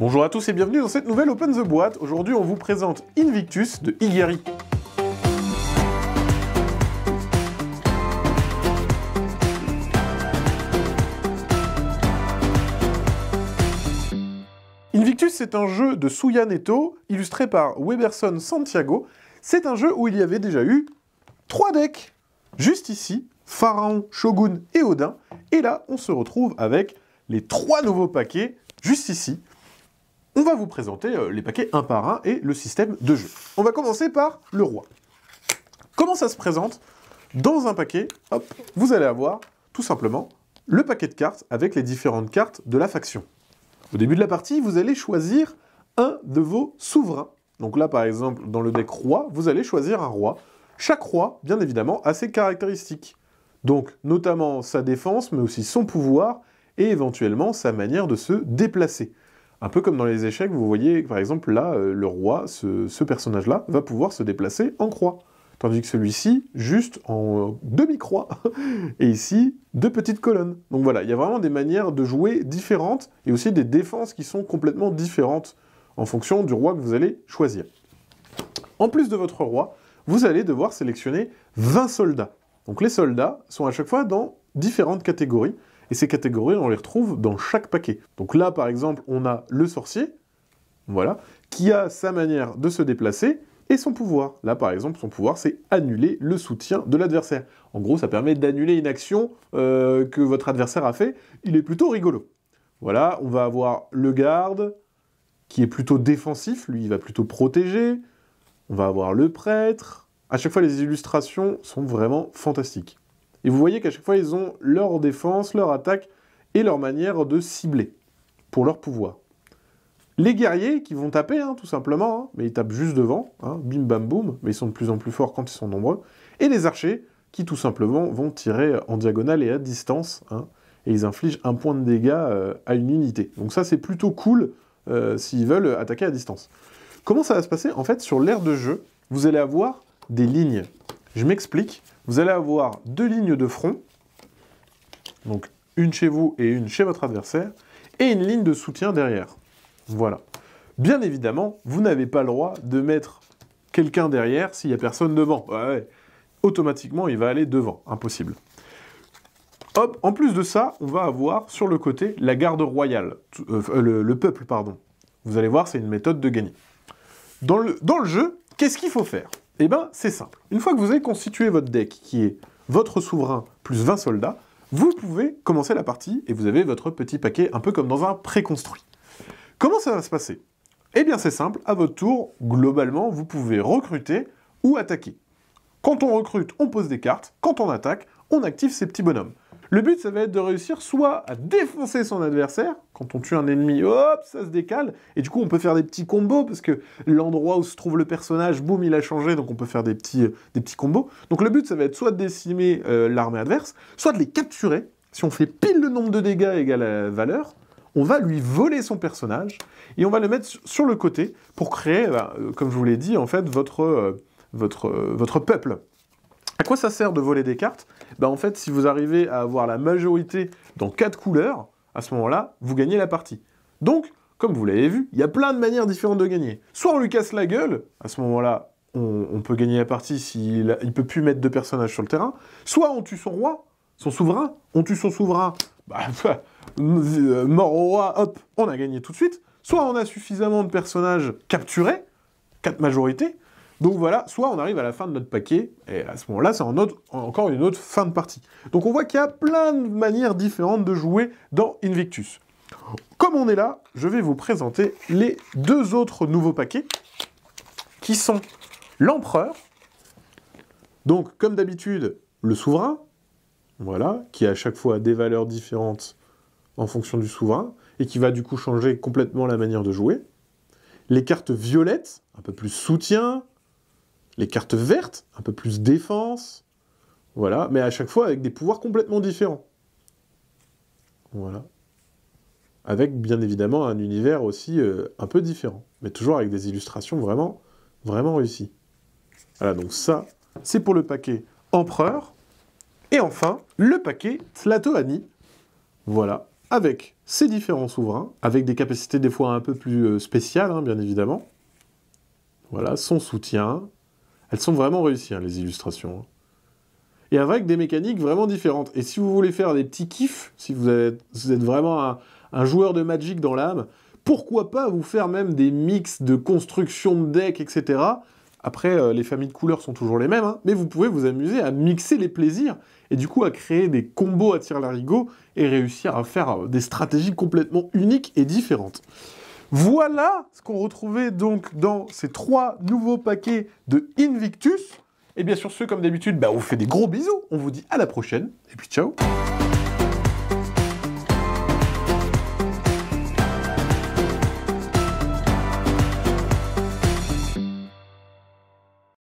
Bonjour à tous et bienvenue dans cette nouvelle Open the Boîte. Aujourd'hui, on vous présente Invictus de Igeri. Invictus, c'est un jeu de Suya Neto, illustré par Weberson Santiago. C'est un jeu où il y avait déjà eu trois decks. Juste ici, Pharaon, Shogun et Odin. Et là, on se retrouve avec les trois nouveaux paquets, juste ici, on va vous présenter euh, les paquets un par un et le système de jeu. On va commencer par le roi. Comment ça se présente Dans un paquet, hop, vous allez avoir tout simplement le paquet de cartes avec les différentes cartes de la faction. Au début de la partie, vous allez choisir un de vos souverains. Donc là, par exemple, dans le deck roi, vous allez choisir un roi. Chaque roi, bien évidemment, a ses caractéristiques. Donc, notamment sa défense, mais aussi son pouvoir, et éventuellement sa manière de se déplacer. Un peu comme dans les échecs, vous voyez par exemple là, euh, le roi, ce, personnage-là, va pouvoir se déplacer en croix. Tandis que celui-ci, juste en euh, demi-croix. Et ici, deux petites colonnes. Donc voilà, il y a vraiment des manières de jouer différentes et aussi des défenses qui sont complètement différentes en fonction du roi que vous allez choisir. En plus de votre roi, vous allez devoir sélectionner 20 soldats. Donc les soldats sont à chaque fois dans différentes catégories. Et ces catégories, on les retrouve dans chaque paquet. Donc là, par exemple, on a le sorcier, voilà, qui a sa manière de se déplacer et son pouvoir. Là, par exemple, son pouvoir, c'est annuler le soutien de l'adversaire. En gros, ça permet d'annuler une action euh, que votre adversaire a fait. Il est plutôt rigolo. Voilà, on va avoir le garde, qui est plutôt défensif, lui, il va plutôt protéger. On va avoir le prêtre. À chaque fois, les illustrations sont vraiment fantastiques. Et vous voyez qu'à chaque fois, ils ont leur défense, leur attaque et leur manière de cibler pour leur pouvoir. Les guerriers qui vont taper, hein, tout simplement, hein, mais ils tapent juste devant, hein, bim bam boum, mais ils sont de plus en plus forts quand ils sont nombreux. Et les archers qui, tout simplement, vont tirer en diagonale et à distance, et ils infligent un point de dégâts euh, à une unité. Donc ça, c'est plutôt cool euh, s'ils veulent attaquer à distance. Comment ça va se passer En fait, sur l'ère de jeu, vous allez avoir des lignes. Je m'explique. Vous allez avoir deux lignes de front, donc une chez vous et une chez votre adversaire, et une ligne de soutien derrière. Voilà. Bien évidemment, vous n'avez pas le droit de mettre quelqu'un derrière s'il n'y a personne devant. Automatiquement, il va aller devant. Impossible. Hop, en plus de ça, on va avoir sur le côté la garde royale, euh, euh, le, le, peuple, pardon. Vous allez voir, c'est une méthode de gagner. Dans le, dans le jeu, qu'est-ce qu'il faut faire eh bien, c'est simple. Une fois que vous avez constitué votre deck, qui est votre souverain plus 20 soldats, vous pouvez commencer la partie et vous avez votre petit paquet un peu comme dans un préconstruit. Comment ça va se passer Eh bien, c'est simple. À votre tour, globalement, vous pouvez recruter ou attaquer. Quand on recrute, on pose des cartes. Quand on attaque, on active ces petits bonhommes. Le but, ça va être de réussir soit à défoncer son adversaire, quand on tue un ennemi, hop, ça se décale, et du coup on peut faire des petits combos, parce que l'endroit où se trouve le personnage, boum, il a changé, donc on peut faire des petits, euh, des petits combos. Donc le but, ça va être soit de décimer euh, l'armée adverse, soit de les capturer. Si on fait pile le nombre de dégâts égal à la valeur, on va lui voler son personnage, et on va le mettre sur le côté pour créer, bah, euh, comme je vous l'ai dit, en fait, votre, votre, votre peuple. À quoi ça sert de voler des cartes ben En fait, si vous arrivez à avoir la majorité dans quatre couleurs, à ce moment-là, vous gagnez la partie. Donc, comme vous l'avez vu, il y a plein de manières différentes de gagner. Soit on lui casse la gueule, à ce moment-là, on, peut gagner la partie s'il ne peut plus mettre de personnages sur le terrain. Soit on tue son roi, son souverain, on tue son souverain, bah, mort au roi, hop, on a gagné tout de suite. Soit on a suffisamment de personnages capturés, quatre majorités, donc voilà, soit on arrive à la fin de notre paquet, et à ce moment-là, c'est encore une autre fin de partie. Donc on voit qu'il y a plein de manières différentes de jouer dans Invictus. Comme on est là, je vais vous présenter les deux autres nouveaux paquets, qui sont l'empereur, donc comme d'habitude, le souverain, voilà, qui à chaque fois des valeurs différentes en fonction du souverain, et qui va du coup changer complètement la manière de jouer. Les cartes violettes, un peu plus soutien, les cartes vertes, un peu plus défense, voilà, mais à chaque fois avec des pouvoirs complètement différents. Voilà. Avec bien évidemment un univers aussi euh, un peu différent, mais toujours avec des illustrations vraiment, vraiment réussies. Voilà, donc ça, c'est pour le paquet Empereur. Et enfin, le paquet Tlatoani. Voilà, avec ses différents souverains, avec des capacités des fois un peu plus euh, spéciales, hein, bien évidemment. Voilà, son soutien, elles sont vraiment réussies, hein, les illustrations. Hein. Et avec des mécaniques vraiment différentes. Et si vous voulez faire des petits kiffs, si vous êtes, vraiment un, joueur de Magic dans l'âme, pourquoi pas vous faire même des mix de construction de deck, etc. Après, euh, les familles de couleurs sont toujours les mêmes, hein, mais vous pouvez vous amuser à mixer les plaisirs et du coup à créer des combos à tir larigot et réussir à faire euh, des stratégies complètement uniques et différentes. Voilà ce qu'on retrouvait donc dans ces trois nouveaux paquets de Invictus. Et bien sûr, ceux comme d'habitude, bah, on vous fait des gros bisous. On vous dit à la prochaine. Et puis ciao.